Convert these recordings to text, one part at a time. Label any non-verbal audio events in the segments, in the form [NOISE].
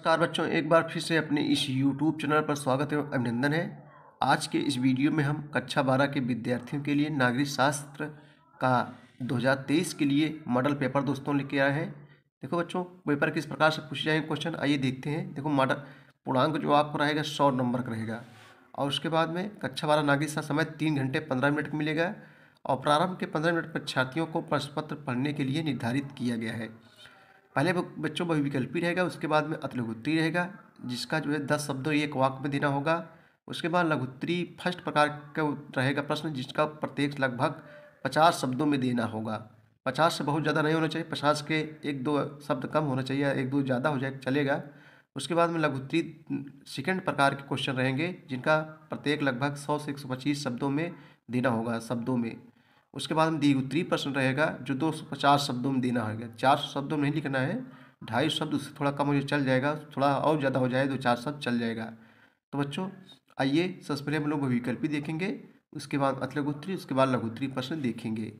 नमस्कार बच्चों एक बार फिर से अपने इस YouTube चैनल पर स्वागत एवं अभिनंदन है आज के इस वीडियो में हम कक्षा बारह के विद्यार्थियों के लिए नागरिक शास्त्र का 2023 के लिए मॉडल पेपर दोस्तों लेके आए हैं देखो बच्चों पेपर किस प्रकार से पूछे जाएंगे क्वेश्चन आइए देखते हैं देखो मॉडल पूर्णांक जो आपको रहेगा सौ नंबर का रहेगा और उसके बाद में कक्षा बारह नागरिक शास्त्र समय तीन घंटे पंद्रह मिनट मिलेगा और प्रारंभ के पंद्रह मिनट परीक्षार्थियों को प्रश्न पत्र पढ़ने के लिए निर्धारित किया गया है पहले बच्चों बहुविकल्पी रहेगा उसके बाद में अतलघुत्री रहेगा जिसका जो है दस शब्दों एक वाक में देना होगा उसके बाद लघुत्री फर्स्ट प्रकार का रहेगा प्रश्न जिसका प्रत्येक लगभग पचास शब्दों में देना होगा पचास से बहुत ज़्यादा नहीं होना चाहिए पचास के एक दो शब्द कम होना चाहिए एक दो ज़्यादा हो जाए चलेगा उसके बाद में लघुत्री सेकेंड प्रकार के क्वेश्चन रहेंगे जिनका प्रत्येक लगभग सौ से एक सौ पच्चीस शब्दों में देना होगा शब्दों में उसके बाद में द्विगुत्री प्रश्न रहेगा जो दो सौ पचास शब्दों में देना होगा चार सौ शब्दों में नहीं लिखना है ढाई शब्द उससे थोड़ा कम हो जाए चल जाएगा थोड़ा और ज़्यादा हो जाए तो चार शब्द चल जाएगा तो बच्चों आइए सबसे पहले हम लोग विकल्पी देखेंगे उसके बाद अतलगुत्री उसके बाद लघुत्री प्रश्न देखेंगे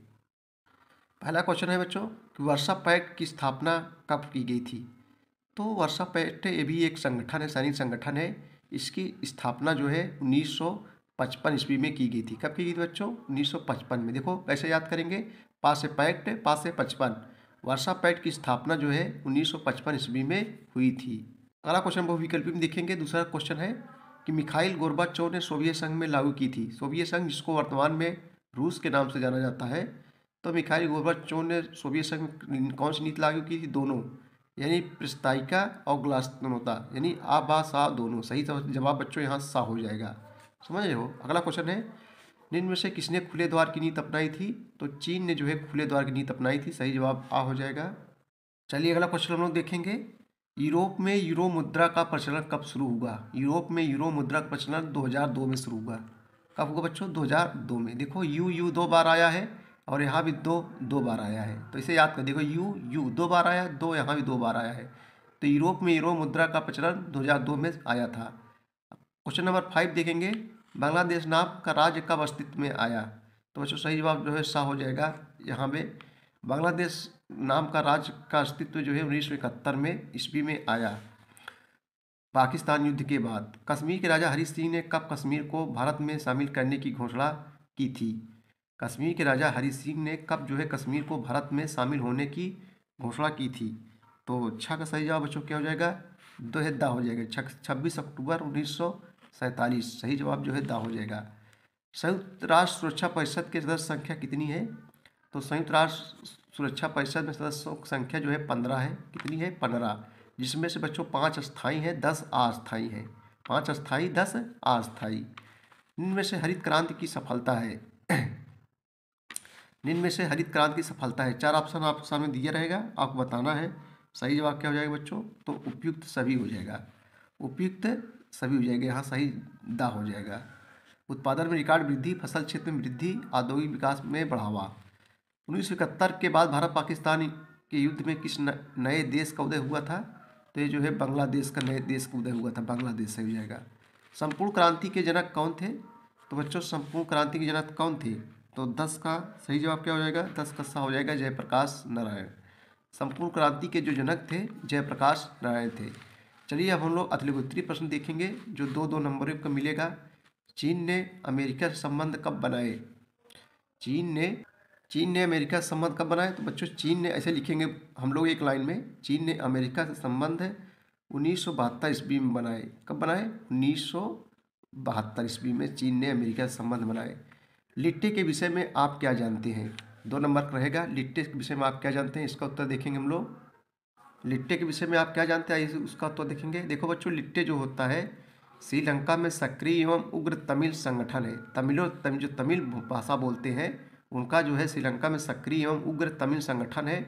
पहला क्वेश्चन है बच्चों कि वर्षा पैट की स्थापना कब की गई थी तो वर्षा पैट ये भी एक संगठन है सैनिक संगठन है इसकी स्थापना जो है उन्नीस सौ पचपन ईस्वी में की गई थी कब की गई थी बच्चों उन्नीस में देखो कैसे याद करेंगे पास पैक्ट से पचपन वर्षा पैक्ट की स्थापना जो है 1955 ईस्वी में हुई थी अगला क्वेश्चन बहुविकल्पी में देखेंगे दूसरा क्वेश्चन है कि मिखाइल चो ने सोवियत संघ में लागू की थी सोवियत संघ जिसको वर्तमान में रूस के नाम से जाना जाता है तो मिखाइल चो ने सोवियत संघ में कौन सी नीति लागू की थी दोनों यानी प्रस्ताविका और ग्लास्तनोता यानी आ सा दोनों सही जवाब बच्चों यहाँ सा हो जाएगा समझ रहे हो अगला क्वेश्चन है निम्न में से किसने खुले द्वार की नीति अपनाई थी तो चीन ने जो है खुले द्वार की नीति अपनाई थी सही जवाब आ हो जाएगा चलिए अगला क्वेश्चन हम लोग देखेंगे यूरोप में यूरो मुद्रा का प्रचलन कब शुरू हुआ यूरोप में यूरो मुद्रा का प्रचलन 2002 में शुरू हुआ कब हुआ बच्चों 2002 में देखो यू यू दो बार आया है और यहाँ भी दो दो बार आया है तो इसे याद कर देखो यू यू दो बार आया दो यहाँ भी दो बार आया है तो यूरोप में यूरो मुद्रा का प्रचलन दो में आया था क्वेश्चन नंबर फाइव देखेंगे बांग्लादेश नाम का राज्य कब अस्तित्व में आया तो बच्चों सही जवाब जो है सा हो जाएगा यहाँ पे बांग्लादेश नाम का राज्य का अस्तित्व जो है उन्नीस में ईस्वी में आया पाकिस्तान युद्ध के बाद कश्मीर के राजा हरी सिंह ने कब कश्मीर को भारत में शामिल करने की घोषणा की थी कश्मीर के राजा हरी सिंह ने कब जो है कश्मीर को भारत में शामिल होने की घोषणा की थी तो छः का सही जवाब बच्चों क्या हो जाएगा दोहदा हो जाएगा छब्बीस अक्टूबर उन्नीस सौ सैंतालीस सही जवाब जो है दा हो जाएगा संयुक्त राष्ट्र सुरक्षा परिषद के सदस्य संख्या कितनी है तो संयुक्त राष्ट्र सुरक्षा परिषद में सदस्यों की संख्या जो है पंद्रह है कितनी है पंद्रह जिसमें से बच्चों पाँच अस्थाई हैं दस अस्थाई हैं पाँच अस्थाई दस अस्थाई इनमें से हरित क्रांति की सफलता है [CLEARS THROAT] इनमें से हरित क्रांति की सफलता है चार ऑप्शन आपके सामने दिया रहेगा आपको बताना है सही जवाब क्या हो जाएगा बच्चों तो उपयुक्त सभी हो जाएगा उपयुक्त सभी हो जाएगा यहाँ सही दा हो जाएगा उत्पादन में रिकॉर्ड वृद्धि फसल क्षेत्र में वृद्धि औद्योगिक विकास में बढ़ावा उन्नीस के बाद भारत पाकिस्तान के युद्ध में किस नए देश का उदय हुआ था तो ये जो है बांग्लादेश का नए देश का उदय हुआ था बांग्लादेश सही हो जाएगा संपूर्ण क्रांति के जनक कौन थे तो बच्चों संपूर्ण क्रांति के जनक कौन थे तो दस का सही जवाब क्या हो जाएगा दस का सा हो जाएगा जयप्रकाश नारायण संपूर्ण क्रांति के जो जनक थे जयप्रकाश नारायण थे चलिए अब हम लोग अतिलोकोत्तरी प्रश्न देखेंगे जो दो दो नंबर को मिलेगा चीन ने अमेरिका से संबंध कब बनाए चीन ने चीन ने अमेरिका से संबंध कब बनाए तो बच्चों चीन ने ऐसे लिखेंगे हम लोग एक लाइन में चीन ने अमेरिका से संबंध उन्नीस सौ बहत्तर ईस्वी में बनाए कब बनाए उन्नीस सौ बहत्तर ईस्वी में चीन ने अमेरिका से संबंध बनाए लिट्टे के विषय में आप क्या जानते हैं दो नंबर रहेगा लिट्टे के विषय में आप क्या जानते हैं इसका उत्तर देखेंगे हम लोग लिट्टे के विषय में आप क्या जानते हैं उसका तो देखेंगे देखो बच्चों लिट्टे जो होता है श्रीलंका में सक्रिय एवं उग्र तमिल संगठन है तमिलों तम, जो तमिल भाषा बोलते हैं उनका जो है श्रीलंका में सक्रिय एवं उग्र तमिल संगठन है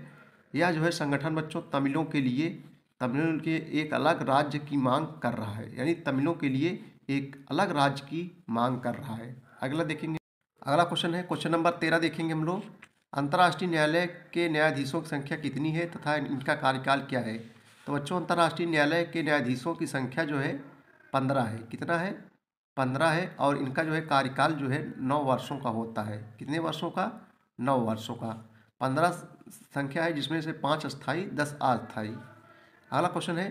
यह जो है संगठन बच्चों तमिलों के लिए तमिलों के एक अलग राज्य की मांग कर रहा है यानी तमिलों के लिए एक अलग राज्य की मांग कर रहा है अगला देखेंगे अगला क्वेश्चन है क्वेश्चन नंबर तेरह देखेंगे हम लोग अंतर्राष्ट्रीय न्यायालय के न्यायाधीशों की संख्या कितनी है तथा इनका कार्यकाल क्या है तो बच्चों अंतर्राष्ट्रीय न्यायालय के न्यायाधीशों की संख्या जो है पंद्रह है कितना है पंद्रह है और इनका जो है कार्यकाल जो है नौ वर्षों का होता है कितने वर्षों का नौ वर्षों का पंद्रह संख्या है जिसमें से पाँच अस्थाई दस अस्थाई अगला क्वेश्चन है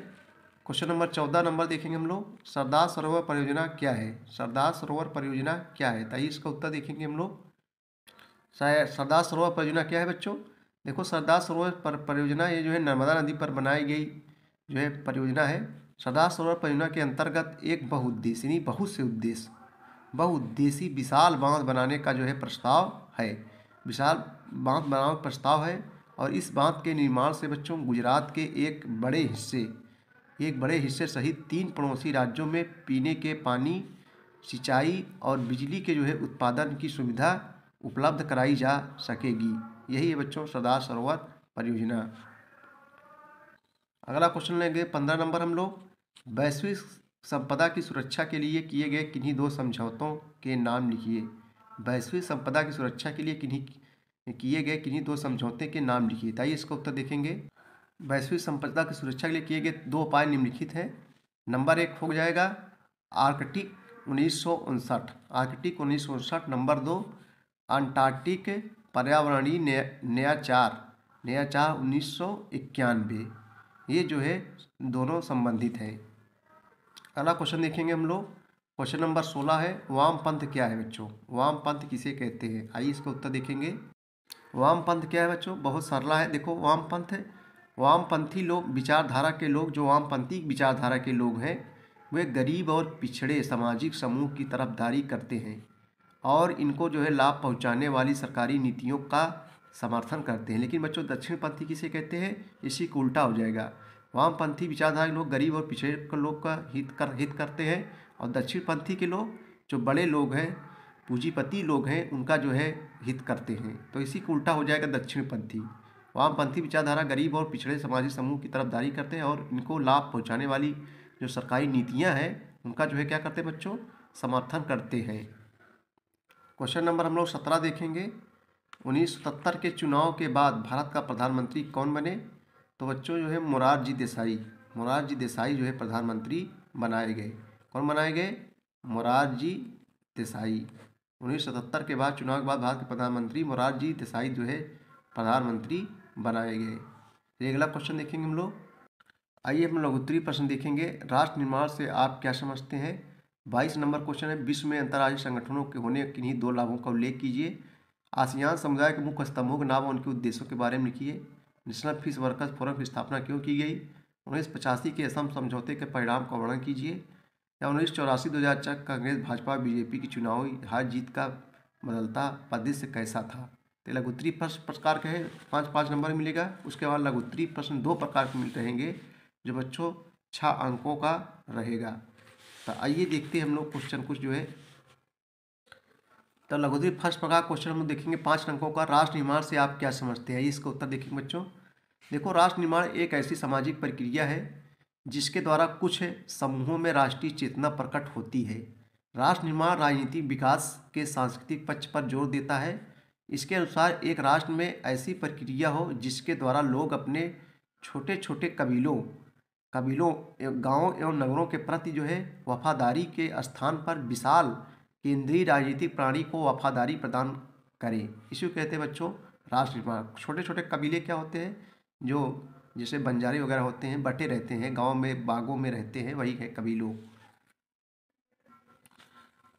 क्वेश्चन नंबर चौदह नंबर देखेंगे हम लोग सरदार सरोवर परियोजना क्या है सरदार सरोवर परियोजना क्या है तो इसका उत्तर देखेंगे हम लोग सरदार सरोवर परियोजना क्या है बच्चों देखो सरदार सरोवर पर परियोजना ये जो है नर्मदा नदी पर बनाई गई जो है परियोजना है सरदार सरोवर परियोजना के अंतर्गत एक बहुउद्देश्य बहुत से उद्देश्य बहुउद्देशी विशाल बांध बनाने का जो है प्रस्ताव है विशाल बांध बनाने का प्रस्ताव है और इस बांध के निर्माण से बच्चों गुजरात के एक बड़े हिस्से एक बड़े हिस्से सहित तीन पड़ोसी राज्यों में पीने के पानी सिंचाई और बिजली के जो है उत्पादन की सुविधा उपलब्ध कराई जा सकेगी यही है बच्चों सरदार सरोवर परियोजना अगला क्वेश्चन लेंगे पंद्रह नंबर हम लोग वैश्विक संपदा की सुरक्षा के लिए किए गए किन्हीं दो समझौतों के नाम लिखिए वैश्विक संपदा की सुरक्षा के लिए किन्हीं किए गए किन्हीं दो समझौते के नाम लिखिए ताइए इसका उत्तर देखेंगे वैश्विक संपदा की सुरक्षा के लिए किए गए दो उपाय निम्नलिखित हैं नंबर एक हो जाएगा आर्कटिक उन्नीस सौ आर्कटिक उन्नीस नंबर दो अंटार्कटिक पर्यावरणीय न्या नयाचार न्याचार उन्नीस सौ ये जो है दोनों संबंधित हैं अगला क्वेश्चन देखेंगे हम लोग क्वेश्चन नंबर सोलह है वामपंथ क्या है बच्चों वामपंथ किसे कहते हैं आइए इसका उत्तर देखेंगे वामपंथ क्या है बच्चों बहुत सरला है देखो वामपंथ वामपंथी लोग विचारधारा के लोग जो वामपंथी विचारधारा के लोग हैं वे गरीब और पिछड़े सामाजिक समूह की तरफदारी करते हैं और इनको जो है लाभ पहुंचाने वाली सरकारी नीतियों का समर्थन करते हैं लेकिन बच्चों दक्षिणपंथी किसे कहते हैं इसी को उल्टा हो जाएगा वामपंथी विचारधारा लोग गरीब और पिछड़े के लोग का हित कर हित करते हैं और दक्षिणपंथी के लोग जो बड़े लोग हैं पूंजीपति लोग हैं उनका जो है हित करते हैं तो इसी को उल्टा हो जाएगा दक्षिणपंथी वामपंथी विचारधारा गरीब और पिछड़े समाजी समूह की तरफदारी करते हैं और इनको लाभ पहुँचाने वाली जो सरकारी नीतियाँ हैं उनका जो है क्या करते हैं बच्चों समर्थन करते हैं क्वेश्चन नंबर हम लोग सत्रह देखेंगे उन्नीस के चुनाव के बाद भारत का प्रधानमंत्री कौन बने तो बच्चों जो है मोरारजी देसाई मोरारजी देसाई जो है प्रधानमंत्री बनाए गए कौन बनाए गए मोरारजी देसाई उन्नीस के बाद चुनाव के बाद भारत के प्रधानमंत्री मोरारजी देसाई जो है प्रधानमंत्री बनाए गए ये अगला क्वेश्चन देखेंगे हम लोग आइए हम लोग उत्तरी प्रश्न देखेंगे राष्ट्र निर्माण से आप क्या समझते हैं बाईस नंबर क्वेश्चन है विश्व में अंतर्राष्ट्रीय संगठनों के होने किन्हीं दो लाभों का उल्लेख कीजिए आसियान समुदाय के मुख्य स्तंभों के नाम और उनके उद्देश्यों के बारे में लिखिए नेशनल फीस वर्कर्स फोरम की स्थापना क्यों की गई उन्नीस पचासी के असम समझौते के परिणाम का वर्णन कीजिए या उन्नीस चौरासी दो हज़ार चार कांग्रेस भाजपा बीजेपी की चुनावी हार जीत का बदलता प्रदेश कैसा था तो लघुत्तरी प्रश्न प्रकार के हैं पाँच पाँच नंबर मिलेगा उसके बाद लघुत्तरी प्रश्न दो प्रकार के मिल रहेंगे जो बच्चों छः अंकों का रहेगा तो आइए देखते हैं हम लोग क्वेश्चन कुछ जो है तो लघुदीप फर्स्ट प्रकार क्वेश्चन हम लोग देखेंगे पाँच अंकों का राष्ट्र निर्माण से आप क्या समझते हैं इसका उत्तर देखेंगे बच्चों देखो राष्ट्र निर्माण एक ऐसी सामाजिक प्रक्रिया है जिसके द्वारा कुछ समूहों में राष्ट्रीय चेतना प्रकट होती है राष्ट्र निर्माण राजनीतिक विकास के सांस्कृतिक पक्ष पर जोर देता है इसके अनुसार एक राष्ट्र में ऐसी प्रक्रिया हो जिसके द्वारा लोग अपने छोटे छोटे कबीलों कबीलों गांवों एवं नगरों के प्रति जो है वफादारी के स्थान पर विशाल केंद्रीय राजनीतिक प्राणी को वफादारी प्रदान करें इसी को कहते हैं बच्चों राष्ट्र निर्माण छोटे छोटे कबीले क्या होते हैं जो जैसे बंजारे वगैरह होते हैं बटे रहते हैं गांव में बागों में रहते हैं वही है कबीलों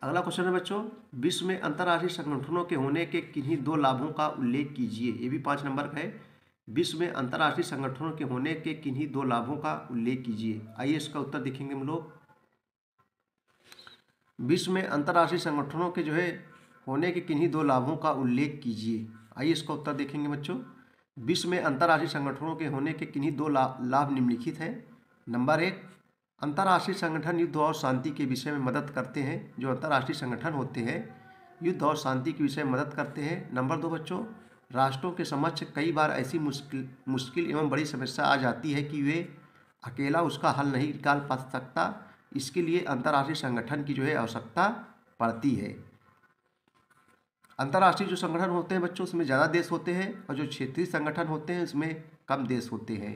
अगला क्वेश्चन है बच्चों विश्व में अंतर्राष्ट्रीय संगठनों के होने के किन्हीं दो लाभों का उल्लेख कीजिए ये भी पाँच नंबर का है विश्व में अंतर्राष्ट्रीय संगठनों के होने के किन्हीं दो लाभों का उल्लेख कीजिए आइए इसका उत्तर देखेंगे हम लोग विश्व में अंतर्राष्ट्रीय संगठनों के जो है होने के किन्हीं दो लाभों का उल्लेख कीजिए आइए इसका उत्तर देखेंगे बच्चों विश्व में अंतर्राष्ट्रीय संगठनों के होने के किन्हीं दो ला, लाभ निम्नलिखित हैं नंबर एक अंतर्राष्ट्रीय संगठन युद्ध और शांति के विषय में मदद करते हैं जो अंतर्राष्ट्रीय संगठन होते हैं युद्ध और शांति के विषय में मदद करते हैं नंबर दो बच्चों राष्ट्रों के समक्ष कई बार ऐसी मुश्किल मुश्किल एवं बड़ी समस्या आ जाती है कि वे अकेला उसका हल नहीं निकाल पा सकता इसके लिए अंतर्राष्ट्रीय संगठन की जो है आवश्यकता पड़ती है अंतर्राष्ट्रीय जो संगठन होते हैं बच्चों उसमें ज़्यादा देश होते हैं और जो क्षेत्रीय संगठन होते हैं उसमें कम देश होते हैं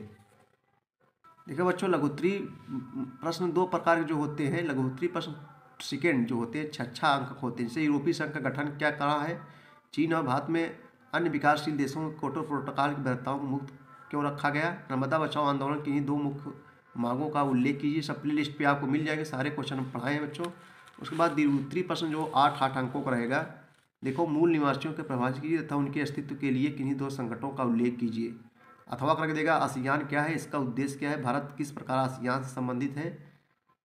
देखिए बच्चों लघुत्तरी प्रश्न दो प्रकार के जो होते हैं लघुत्तरी प्रश्न सेकेंड जो होते हैं छछा अंक होते हैं जैसे यूरोपीय संघ का गठन क्या करा है चीन और भारत में अन्य विकासशील देशों में कोटो प्रोटोकॉल की वैधताओं को मुक्त क्यों रखा गया नर्मदा बचाओ आंदोलन की दो मुख्य मांगों का उल्लेख कीजिए सब प्ले लिस्ट पर आपको मिल जाएंगे सारे क्वेश्चन पढ़ाए हैं बच्चों उसके बाद उत्तरी प्रश्न जो आठ आठ अंकों का रहेगा देखो मूल निवासियों के प्रभावित कीजिए तथा उनके अस्तित्व के लिए किन्हीं दो संगठनों का उल्लेख कीजिए अथवा करके देगा आसियान क्या है इसका उद्देश्य क्या है भारत किस प्रकार आसियान से संबंधित है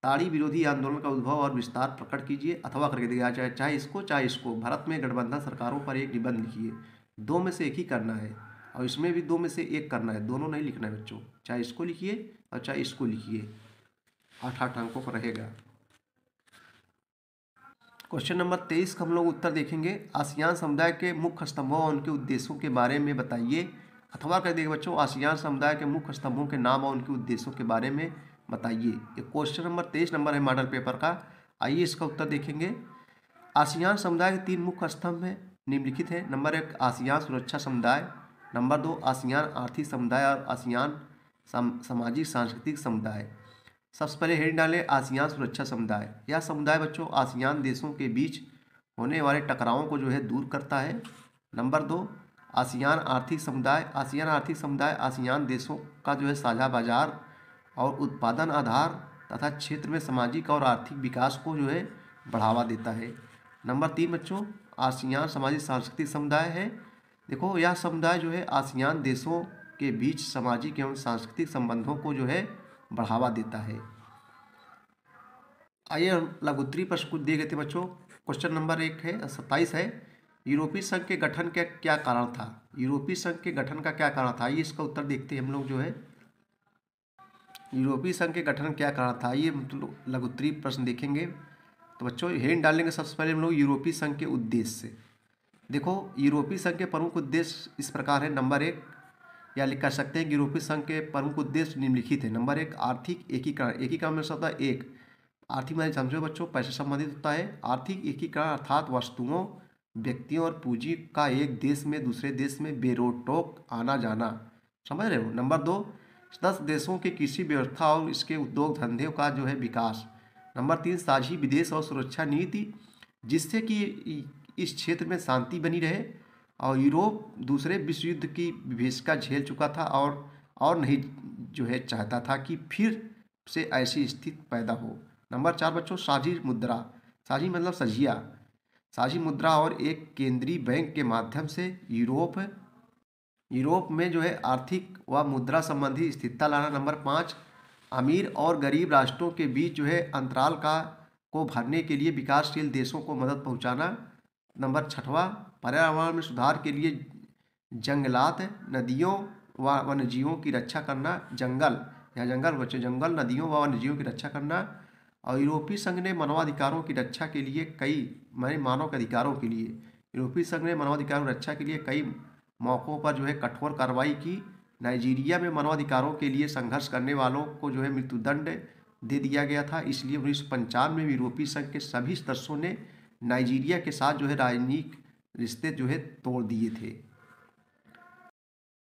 ताड़ी विरोधी आंदोलन का उद्भव और विस्तार प्रकट कीजिए अथवा करके देगा चाहे चाहे इसको चाहे इसको भारत में गठबंधन सरकारों पर एक निबंध लिखिए दो में से एक ही करना है और इसमें भी दो में से एक करना है दोनों नहीं लिखना है बच्चों चाहे इसको लिखिए और चाहे इसको लिखिए आठ आठ अंकों पर रहेगा क्वेश्चन नंबर तेईस का हम लोग उत्तर देखेंगे आसियान समुदाय के मुख्य स्तंभों और उनके उद्देश्यों के बारे में बताइए अथवा कह देखिए बच्चों आसियान समुदाय के मुख्य स्तंभों के नाम और उनके उद्देश्यों के बारे में बताइए ये क्वेश्चन नंबर तेईस नंबर है मॉडल पेपर का आइए इसका उत्तर देखेंगे आसियान समुदाय के तीन मुख्य स्तंभ हैं निम्नलिखित हैं नंबर एक आसियान सुरक्षा समुदाय नंबर दो आसियान आर्थिक समुदाय और आसियान सामाजिक सांस्कृतिक समुदाय सबसे पहले हेड डालें आसियान सुरक्षा समुदाय यह समुदाय बच्चों आसियान देशों के बीच होने वाले टकरावों को जो है दूर करता है नंबर दो आसियान आर्थिक समुदाय आसियान आर्थिक समुदाय आसियान देशों का जो है साझा बाजार और उत्पादन आधार तथा क्षेत्र में सामाजिक और आर्थिक विकास को जो है बढ़ावा देता है नंबर तीन बच्चों आसियान सामाजिक सांस्कृतिक समुदाय है देखो यह समुदाय जो है आसियान देशों के बीच सामाजिक एवं सांस्कृतिक संबंधों को जो है बढ़ावा देता है आइए लघुत्तरी प्रश्न कुछ दिए गए थे बच्चों क्वेश्चन नंबर एक है सत्ताईस है यूरोपीय संघ के गठन का क्या कारण था यूरोपीय संघ के गठन का क्या कारण था ये इसका उत्तर देखते हैं हम लोग जो है यूरोपीय संघ के गठन क्या कारण था ये तो लघुत्तरी प्रश्न देखेंगे तो बच्चों हेड डालेंगे सबसे पहले हम लोग यूरोपीय संघ के उद्देश्य से देखो यूरोपीय संघ के प्रमुख उद्देश्य इस प्रकार है नंबर एक या लिख कर सकते हैं कि यूरोपीय संघ के प्रमुख उद्देश्य निम्नलिखित है नंबर एक आर्थिक एकीकरण एकीकरण में मतलब होता है एक आर्थिक मैंने समझो बच्चों पैसे संबंधित होता है आर्थिक एकीकरण अर्थात वस्तुओं व्यक्तियों और पूंजी का एक देश में दूसरे देश में बेरोटोक आना जाना समझ रहे हो नंबर दो दस देशों की कृषि व्यवस्था और इसके उद्योग धंधे का जो है विकास नंबर तीन साझी विदेश और सुरक्षा नीति जिससे कि इस क्षेत्र में शांति बनी रहे और यूरोप दूसरे विश्व युद्ध की विभीषिका झेल चुका था और और नहीं जो है चाहता था कि फिर से ऐसी स्थिति पैदा हो नंबर चार बच्चों साझी मुद्रा साझी मतलब सजिया साझी मुद्रा और एक केंद्रीय बैंक के माध्यम से यूरोप यूरोप में जो है आर्थिक व मुद्रा संबंधी स्थिरता लाना नंबर पाँच अमीर और गरीब राष्ट्रों के बीच जो है अंतराल का को भरने के लिए विकासशील देशों को मदद पहुंचाना नंबर छठवा पर्यावरण में सुधार के लिए जंगलात नदियों व वन्यजीवों की रक्षा करना जंगल या जंगल बच्चे जंगल नदियों व वन्यजीवों की रक्षा करना और यूरोपीय संघ ने मानवाधिकारों की रक्षा के लिए कई मैंने मानव के अधिकारों के लिए यूरोपीय संघ ने मानवाधिकारों की रक्षा के लिए कई मौक़ों पर जो है कठोर कार्रवाई की नाइजीरिया में मानवाधिकारों के लिए संघर्ष करने वालों को जो है मृत्युदंड दे दिया गया था इसलिए उन्नीस सौ पंचानवे में यूरोपीय संघ के सभी सदस्यों ने नाइजीरिया के साथ जो है राजनीतिक रिश्ते जो है तोड़ दिए थे